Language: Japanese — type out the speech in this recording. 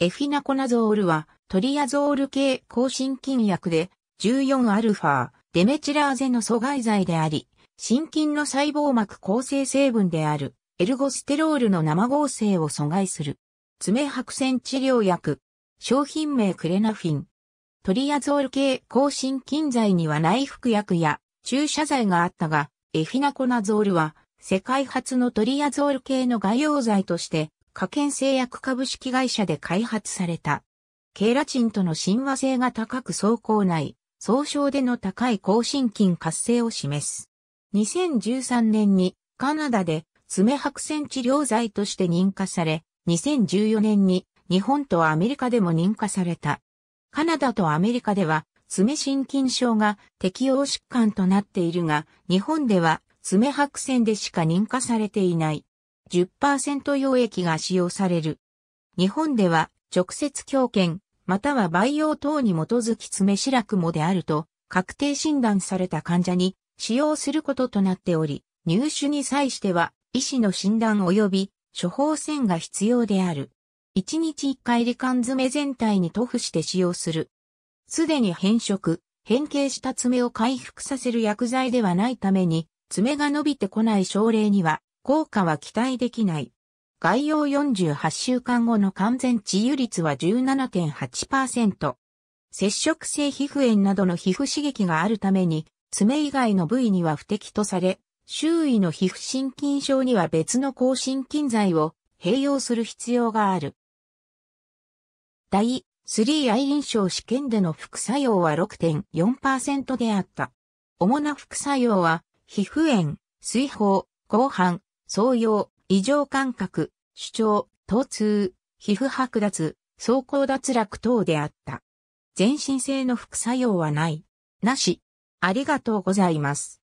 エフィナコナゾールはトリアゾール系抗心筋薬で 14α デメチラーゼの阻害剤であり、心筋の細胞膜構成成分であるエルゴステロールの生合成を阻害する。爪白線治療薬。商品名クレナフィン。トリアゾール系抗心筋剤には内服薬や注射剤があったが、エフィナコナゾールは世界初のトリアゾール系の外用剤として科研製薬株式会社で開発された。ケラチンとの親和性が高く走行内、総称での高い高新菌活性を示す。2013年にカナダで爪白線治療剤として認可され、2014年に日本とアメリカでも認可された。カナダとアメリカでは爪心筋症が適応疾患となっているが、日本では爪白線でしか認可されていない。10%溶液が使用される。日本では直接強権、または培養等に基づきしら白もであると確定診断された患者に使用することとなっており、入手に際しては医師の診断及び処方箋が必要である。1日1回罹患爪全体に塗布して使用する。すでに変色、変形した爪を回復させる薬剤ではないために、爪が伸びてこない症例には、効果は期待できない。概要48週間後の完全治癒率は17.8%。接触性皮膚炎などの皮膚刺激があるために、爪以外の部位には不適とされ、周囲の皮膚心筋症には別の抗心筋剤を併用する必要がある。第3愛臨床試験での副作用は6.4%であった。主な副作用は、皮膚炎、水泡、後半、創用、異常感覚、主張、疼痛、皮膚剥奪、走行脱落等であった。全身性の副作用はない。なし。ありがとうございます。